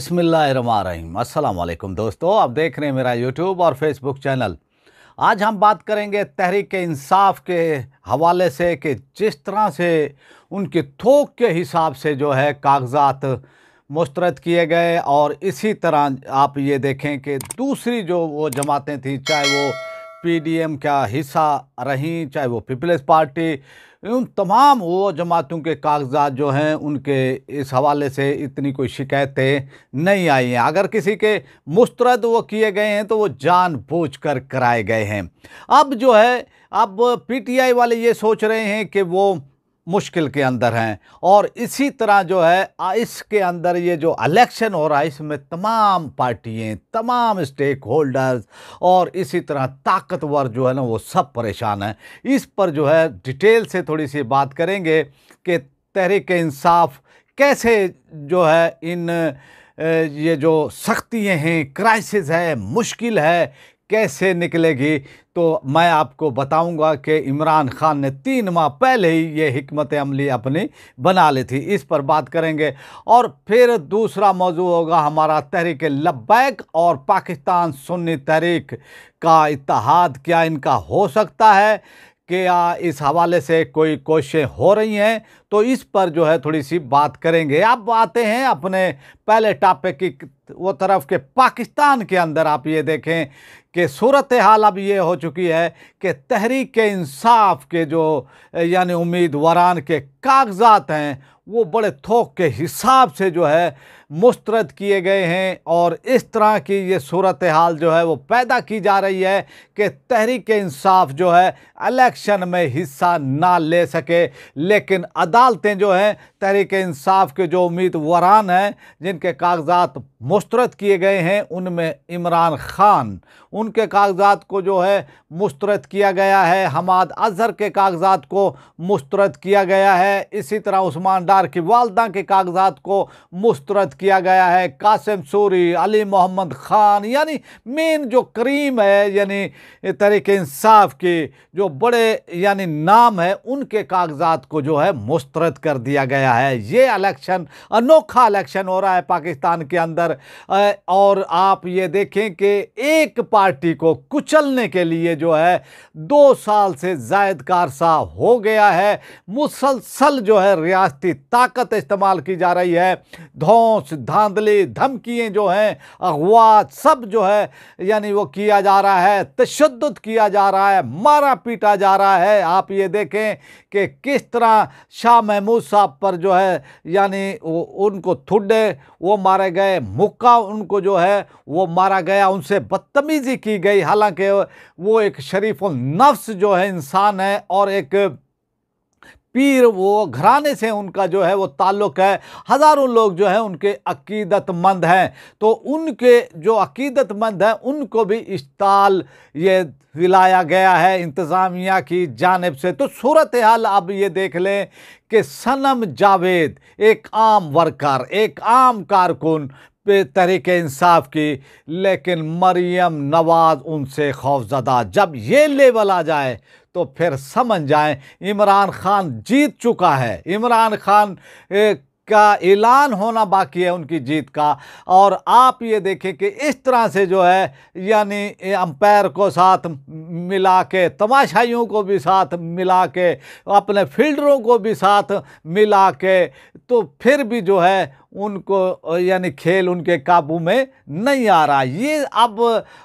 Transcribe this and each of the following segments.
बसमिलीम असलकम दोस्तों आप देख रहे हैं मेरा यूट्यूब और फेसबुक चैनल आज हम बात करेंगे तहरीक इंसाफ के हवाले से कि जिस तरह से उनके थोक के हिसाब से जो है कागजात मुस्तरद किए गए और इसी तरह आप ये देखें कि दूसरी जो वो जमातें थी चाहे वो पीडीएम का हिस्सा रहीं चाहे वो पीपल्स पार्टी उन तमाम वो जमातों के कागजात जो हैं उनके इस हवाले से इतनी कोई शिकायतें नहीं आई हैं अगर किसी के मुस्तरद वो किए गए हैं तो वो जानबूझकर कराए गए हैं अब जो है अब पीटीआई वाले ये सोच रहे हैं कि वो मुश्किल के अंदर हैं और इसी तरह जो है इसके अंदर ये जो इलेक्शन हो रहा है इसमें तमाम पार्टियाँ तमाम स्टेक होल्डर्स और इसी तरह ताकतवर जो है ना वो सब परेशान हैं इस पर जो है डिटेल से थोड़ी सी बात करेंगे कि तहरीक इंसाफ कैसे जो है इन ये जो सख्तियाँ हैं क्राइसिस है मुश्किल है कैसे निकलेगी तो मैं आपको बताऊंगा कि इमरान खान ने तीन माह पहले ही ये हमत अमली अपनी बना ली थी इस पर बात करेंगे और फिर दूसरा मौजू होगा हमारा तहरीक लब्बैक और पाकिस्तान सुन्नी तहरीक का इतिहाद क्या इनका हो सकता है कि इस हवाले से कोई कोशिशें हो रही हैं तो इस पर जो है थोड़ी सी बात करेंगे अब आते हैं अपने पहले टॉपिक की वो तरफ के पाकिस्तान के अंदर आप ये देखें कि सूरत हाल अब ये हो चुकी है कि तहरीक इंसाफ के जो यानी उम्मीदवार के कागजात हैं वो बड़े थोक के हिसाब से जो है मुस्तरद किए गए हैं और इस तरह की ये सूरत हाल जो है वो पैदा की जा रही है कि तहरीक इंसाफ जो है इलेक्शन में हिस्सा ना ले सके लेकिन अदालतें जो हैं तहरीक इंसाफ के जो उम्मीदवारान हैं जिनके कागजात मुस्तरद किए गए हैं उनमें इमरान ख़ान उनके कागजात को जो है मुस्तरद किया गया है हमाद अजहर के कागजात को मुस्तरद किया गया है इसी तरह उस्मान डार की वालदा के कागजात को मुस्तरद किया गया है कासिम सूरी अली मोहम्मद ख़ान यानी मेन जो करीम है यानी तरीके इंसाफ के जो बड़े यानी नाम है उनके कागजात को जो है मुस्तरद कर दिया गया है ये इलेक्शन अनोखा इलेक्शन हो रहा है पाकिस्तान के अंदर और आप ये देखें कि एक पार्टी को कुचलने के लिए जो है दो साल से जायद का हो गया है मुसलसल जो है रियासती ताकत इस्तेमाल की जा रही है धौस कुछ धांधली धमकियाँ जो हैं अगवा सब जो है यानी वो किया जा रहा है तशद किया जा रहा है मारा पीटा जा रहा है आप ये देखें कि किस तरह शाह महमूद साहब पर जो है यानी उनको थुडे वो मारे गए मुक्का उनको जो है वो मारा गया उनसे बदतमीज़ी की गई हालांकि वो एक शरीफ नफ्स जो है इंसान है और एक पीर वो घराने से उनका जो है वो ताल्लुक़ है हज़ारों लोग जो हैं उनके अकीदतमंद हैं तो उनके जो अकीदतमंद हैं उनको भी इश्ताल ये दिलाया गया है इंतज़ामिया की जानब से तो सूरत हाल अब ये देख लें कि सनम जावेद एक आम वर्कर एक आम कारकुन पे तरीके इंसाफ की लेकिन मरियम नवाज़ उनसे खौफजदा जब ये लेवल आ जाए तो फिर समझ जाएं इमरान खान जीत चुका है इमरान खान का ऐलान होना बाकी है उनकी जीत का और आप ये देखें कि इस तरह से जो है यानी अंपायर को साथ मिला के तमाशाइयों को भी साथ मिला के अपने फील्डरों को भी साथ मिला के तो फिर भी जो है उनको यानी खेल उनके काबू में नहीं आ रहा ये अब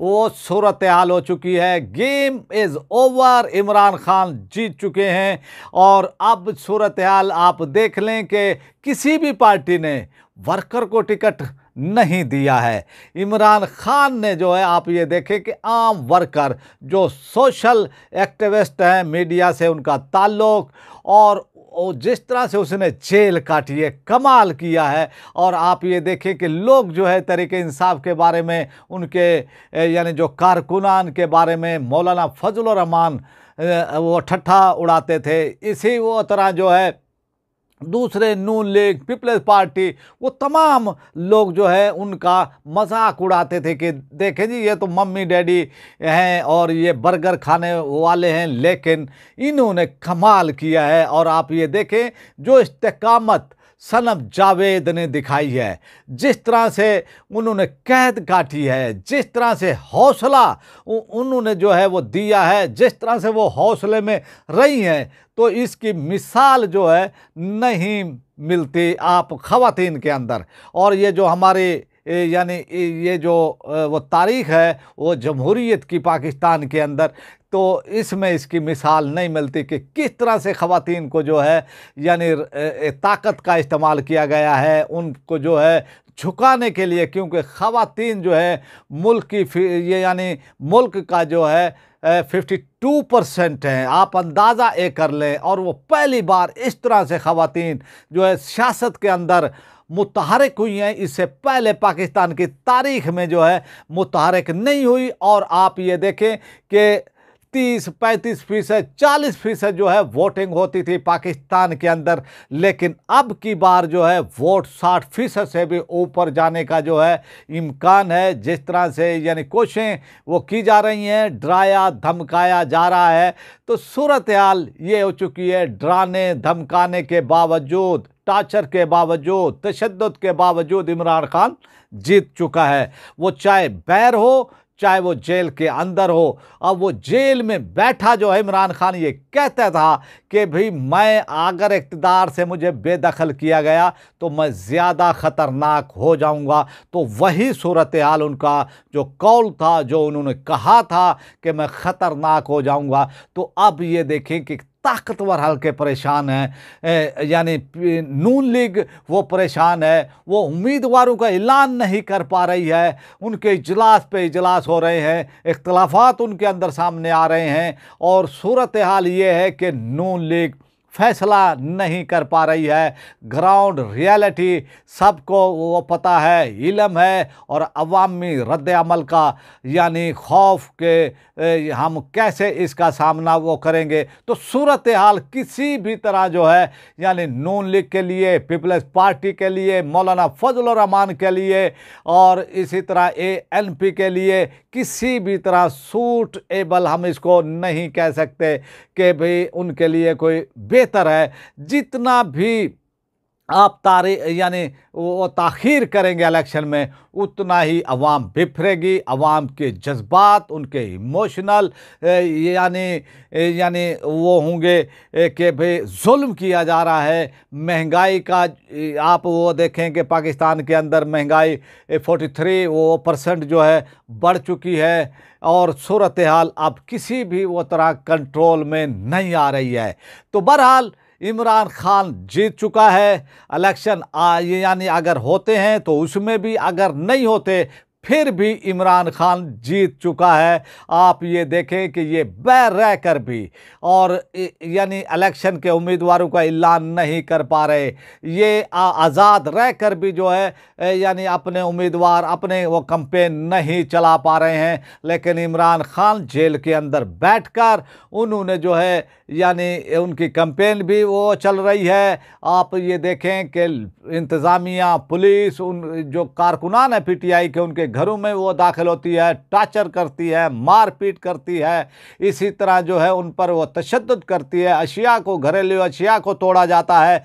वो सूरत हाल हो चुकी है game is over Imran Khan जीत चुके हैं और अब सूरत हाल आप देख लें कि किसी भी पार्टी ने वर्कर को टिकट नहीं दिया है इमरान खान ने जो है आप ये देखें कि आम वर्कर जो सोशल एक्टिविस्ट हैं मीडिया से उनका ताल्लुक और और जिस तरह से उसने जेल काटी है कमाल किया है और आप ये देखें कि लोग जो है तरीके इंसाफ के बारे में उनके यानी जो कारकुनान के बारे में मौलाना फजल रहमान वो ठट्ठा उड़ाते थे इसी वो तरह जो है दूसरे नून लीग पीपल्स पार्टी वो तमाम लोग जो है उनका मजाक उड़ाते थे कि देखें जी ये तो मम्मी डैडी हैं और ये बर्गर खाने वाले हैं लेकिन इन्होंने कमाल किया है और आप ये देखें जो इस्तकामत सनम जावेद ने दिखाई है जिस तरह से उन्होंने कैद काटी है जिस तरह से हौसला उन्होंने जो है वो दिया है जिस तरह से वो हौसले में रही हैं तो इसकी मिसाल जो है नहीं मिलती आप ख़वान के अंदर और ये जो हमारे यानी ये जो वो तारीख है वो जमहूरीत की पाकिस्तान के अंदर तो इसमें इसकी मिसाल नहीं मिलती कि किस तरह से ख़वान को जो है यानी ताकत का इस्तेमाल किया गया है उनको जो है झुकाने के लिए क्योंकि ख़वान जो है मुल्क की ये यानी मुल्क का जो है फिफ्टी टू परसेंट हैं आप अंदाज़ा ये कर लें और वो पहली बार इस तरह से ख़वान जो है सियासत के अंदर मुतहरक हुई हैं इससे पहले पाकिस्तान की तारीख में जो है मुतहरक नहीं हुई और आप ये देखें कि तीस पैंतीस फीसद चालीस फीसद जो है वोटिंग होती थी पाकिस्तान के अंदर लेकिन अब की बार जो है वोट साठ फीसद से भी ऊपर जाने का जो है इम्कान है जिस तरह से यानी कोशिशें वो की जा रही हैं डराया धमकाया जा रहा है तो सूरत हाल ये हो चुकी है डराने धमकाने के बावजूद टाचर के बावजूद तशद के बावजूद इमरान खान जीत चुका है वो चाहे बैर हो चाहे वो जेल के अंदर हो अब वो जेल में बैठा जो है इमरान खान ये कहता था कि भाई मैं अगर इकतदार से मुझे बेदखल किया गया तो मैं ज़्यादा ख़तरनाक हो जाऊंगा तो वही सूरत हाल उनका जो कौल था जो उन्होंने कहा था कि मैं ख़तरनाक हो जाऊंगा तो अब ये देखें कि ताकतवर हल्के परेशान हैं यानी नून लीग वो परेशान है वो उम्मीदवारों का ऐलान नहीं कर पा रही है उनके इजलास पे इजलास हो रहे हैं इख्तलाफात उनके अंदर सामने आ रहे हैं और सूरत हाल ये है कि नून लीग फैसला नहीं कर पा रही है ग्राउंड रियलिटी सबको वो पता है इलम है और अवामी रद्दमल का यानी खौफ के हम कैसे इसका सामना वो करेंगे तो सूरत हाल किसी भी तरह जो है यानी नून लीग के लिए पीपल्स पार्टी के लिए मौलाना फजल रहमान के लिए और इसी तरह ए एन पी के लिए किसी भी तरह सूट एबल हम इसको नहीं कह सकते कि भाई उनके लिए कोई बे बेहतर है जितना भी आप तारे यानी वो तख़िर करेंगे इलेक्शन में उतना ही अवाम बिफरेगी अवाम के जज्बात उनके इमोशनल यानी यानी वो होंगे कि भाई जुल्म किया जा रहा है महंगाई का आप वो देखें कि पाकिस्तान के अंदर महंगाई 43 वो परसेंट जो है बढ़ चुकी है और सूरत हाल अब किसी भी वो तरह कंट्रोल में नहीं आ रही है तो बहरहाल इमरान खान जीत चुका है इलेक्शन यानी अगर होते हैं तो उसमें भी अगर नहीं होते फिर भी इमरान खान जीत चुका है आप ये देखें कि ये बै रह कर भी और यानी इलेक्शन के उम्मीदवारों का ऐलान नहीं कर पा रहे ये आज़ाद रह कर भी जो है यानी अपने उम्मीदवार अपने वो कंपेन नहीं चला पा रहे हैं लेकिन इमरान खान जेल के अंदर बैठकर उन्होंने जो है यानी उनकी कंपेन भी वो चल रही है आप ये देखें कि इंतज़ामिया पुलिस उन जो कारकुनान है आई के उनके घरों में वो दाखिल होती है टाचर करती है मारपीट करती है इसी तरह जो है उन पर वो तशद करती है अशिया को घरेलू अशिया को तोड़ा जाता है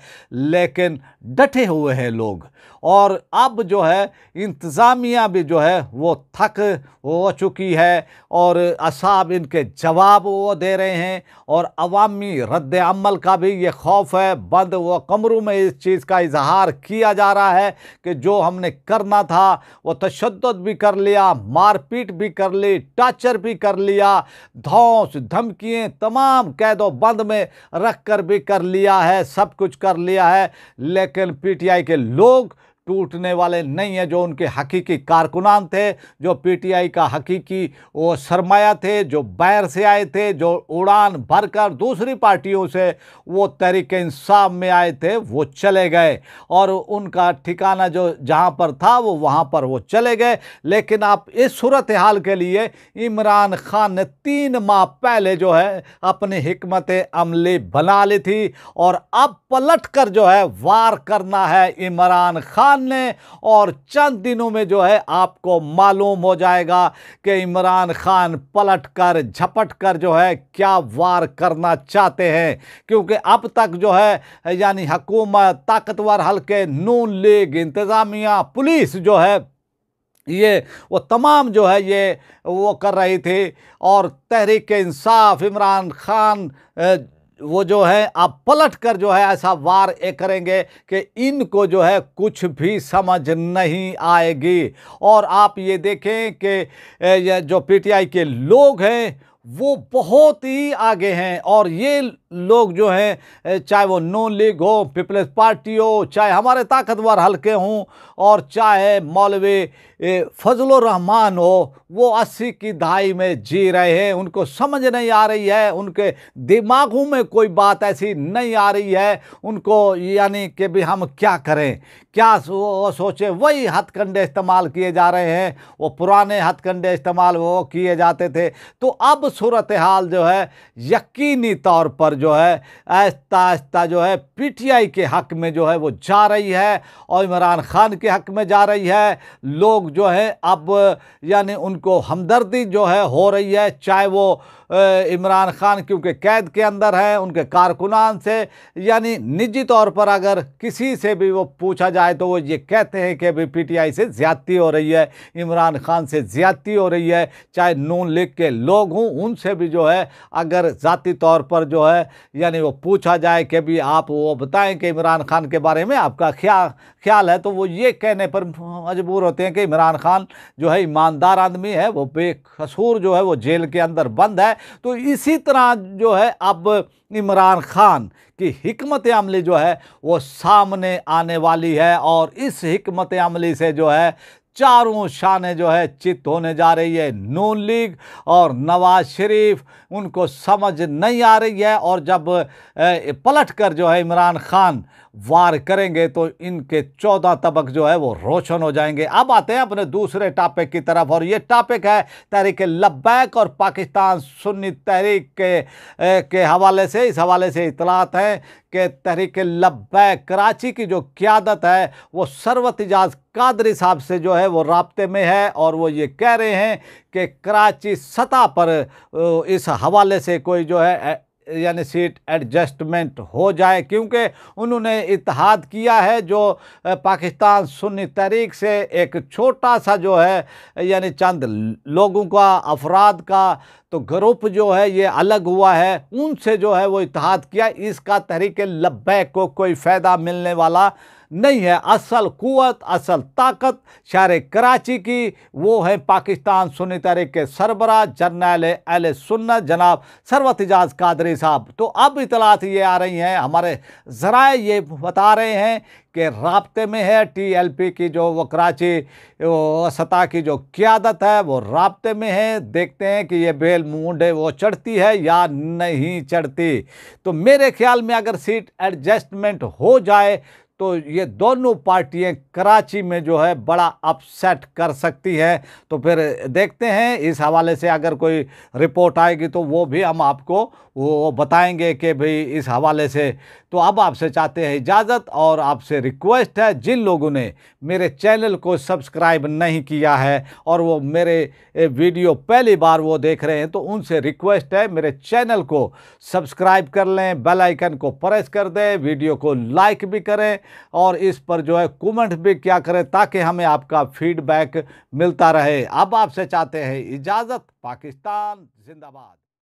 लेकिन डटे हुए हैं लोग और अब जो है इंतज़ामिया भी जो है वो थक हो चुकी है और असाब इनके जवाब वो दे रहे हैं और अवामी रद्द अमल का भी ये खौफ है बंद व कमरों में इस चीज़ का इजहार किया जा रहा है कि जो हमने करना था वो तशद भी कर लिया मारपीट भी कर ली टार्चर भी कर लिया धौस धमकियाँ तमाम कैदों बंद में रख कर भी कर लिया है सब कुछ कर लिया है लेकिन के पीटीआई के लोग टूटने वाले नहीं हैं जो उनके हकीकी कारकुनान थे जो पीटीआई का हकीकी वो सरमाया थे जो बैर से आए थे जो उड़ान भरकर दूसरी पार्टियों से वो तहरीक इंसाफ में आए थे वो चले गए और उनका ठिकाना जो जहाँ पर था वो वहाँ पर वो चले गए लेकिन आप इस सूरत हाल के लिए इमरान खान ने तीन माह पहले जो है अपनी हमत अमली बना ली थी और अब पलट कर जो है वार करना है इमरान खान इमरान ने और चंद दिनों में जो है आपको मालूम हो जाएगा कि इमरान खान पलट कर झपट कर जो है क्या वार करना चाहते हैं क्योंकि अब तक जो है यानी हकूमत ताकतवर हल्के नून लीग इंतज़ामिया पुलिस जो है ये वो तमाम जो है ये वो कर रही थी और तहरीक इंसाफ इमरान खान वो जो है आप पलट कर जो है ऐसा वार ये करेंगे कि इनको जो है कुछ भी समझ नहीं आएगी और आप ये देखें कि जो पीटीआई के लोग हैं वो बहुत ही आगे हैं और ये लोग जो हैं चाहे वो नो लीग हो पीपल्स पार्टी हो चाहे हमारे ताकतवर हलके हों और चाहे मौलवे फजल रहमान हो वो अस्सी की दहाई में जी रहे हैं उनको समझ नहीं आ रही है उनके दिमागों में कोई बात ऐसी नहीं आ रही है उनको यानी कि भी हम क्या करें क्या वो सोचे वही हथकंडे इस्तेमाल किए जा रहे हैं वो पुराने हथकंडे इस्तेमाल वो किए जाते थे तो अब सूरत हाल जो है यकीनी तौर पर जो है आहिस्ता आहिस्ता जो है आई के हक में जो है वो जा रही है और इमरान खान के हक में जा रही है लोग जो है अब यानी उनको हमदर्दी जो है हो रही है चाहे वो इमरान खान क्योंकि कैद के अंदर हैं उनके कारकुनान से यानी निजी तौर पर अगर किसी से भी वो पूछा जाए तो वो ये कहते हैं कि अभी पीटीआई से ज़्यादती हो रही है इमरान खान से ज़्यादती हो रही है चाहे नून लीग के लोग हों उनसे भी जो है अगर ज़ाती तौर पर जो है यानी वो पूछा जाए कि भी आप वो बताएं कि इमरान खान के बारे में आपका ख्या ख्याल है तो वो ये कहने पर मजबूर होते हैं कि इमरान खान जो है ईमानदार आदमी है वो बेकसूर जो है वो जेल के अंदर बंद है तो इसी तरह जो है अब इमरान खान की हमत अमली जो है वो सामने आने वाली है और इस हमत अमली से जो है चारों शान जो है चित होने जा रही है नून लीग और नवाज शरीफ उनको समझ नहीं आ रही है और जब पलट कर जो है इमरान खान वार करेंगे तो इनके चौदह तबक जो है वो रोशन हो जाएंगे अब आते हैं अपने दूसरे टॉपिक की तरफ और ये टॉपिक है तहरीक लब्बैक और पाकिस्तान सुन्नी तहरीक के के हवाले से इस हवाले से इतलात हैं कि तहरीक लब्बैक कराची की जो क्यादत है वो सरवत एजाज कादरी साहब से जो है वो रबते में है और वो ये कह रहे हैं कि कराची सतह पर इस हवाले से कोई जो है यानी सीट एडजस्टमेंट हो जाए क्योंकि उन्होंने इतिहाद किया है जो पाकिस्तान सुन्नी तहरीक से एक छोटा सा जो है यानी चंद लोगों का अफराद का तो ग्रुप जो है ये अलग हुआ है उनसे जो है वो इतिहाद किया इसका तहरीक लब्बैक को कोई फ़ायदा मिलने वाला नहीं है असल कुत असल ताकत शहर कराची की वो है पाकिस्तान सुनी तहरीक के सरबरा जर्नल अल सुन्ना जनाब सरवत एजाज कादरी साहब तो अब इतलात ये आ रही हैं हमारे ज़रा ये बता रहे हैं के रबते में है टीएलपी की जो वो कराची सतह की जो क्यादत है वो रबते में है देखते हैं कि ये बेल मूड वो चढ़ती है या नहीं चढ़ती तो मेरे ख्याल में अगर सीट एडजस्टमेंट हो जाए तो ये दोनों पार्टियां कराची में जो है बड़ा अपसेट कर सकती हैं तो फिर देखते हैं इस हवाले से अगर कोई रिपोर्ट आएगी तो वो भी हम आपको वो बताएंगे कि भाई इस हवाले से तो अब आपसे चाहते हैं इजाज़त और आपसे रिक्वेस्ट है जिन लोगों ने मेरे चैनल को सब्सक्राइब नहीं किया है और वो मेरे वीडियो पहली बार वो देख रहे हैं तो उनसे रिक्वेस्ट है मेरे चैनल को सब्सक्राइब कर लें बेल आइकन को प्रेस कर दें वीडियो को लाइक भी करें और इस पर जो है कमेंट भी क्या करें ताकि हमें आपका फीडबैक मिलता रहे अब आपसे चाहते हैं इजाज़त पाकिस्तान जिंदाबाद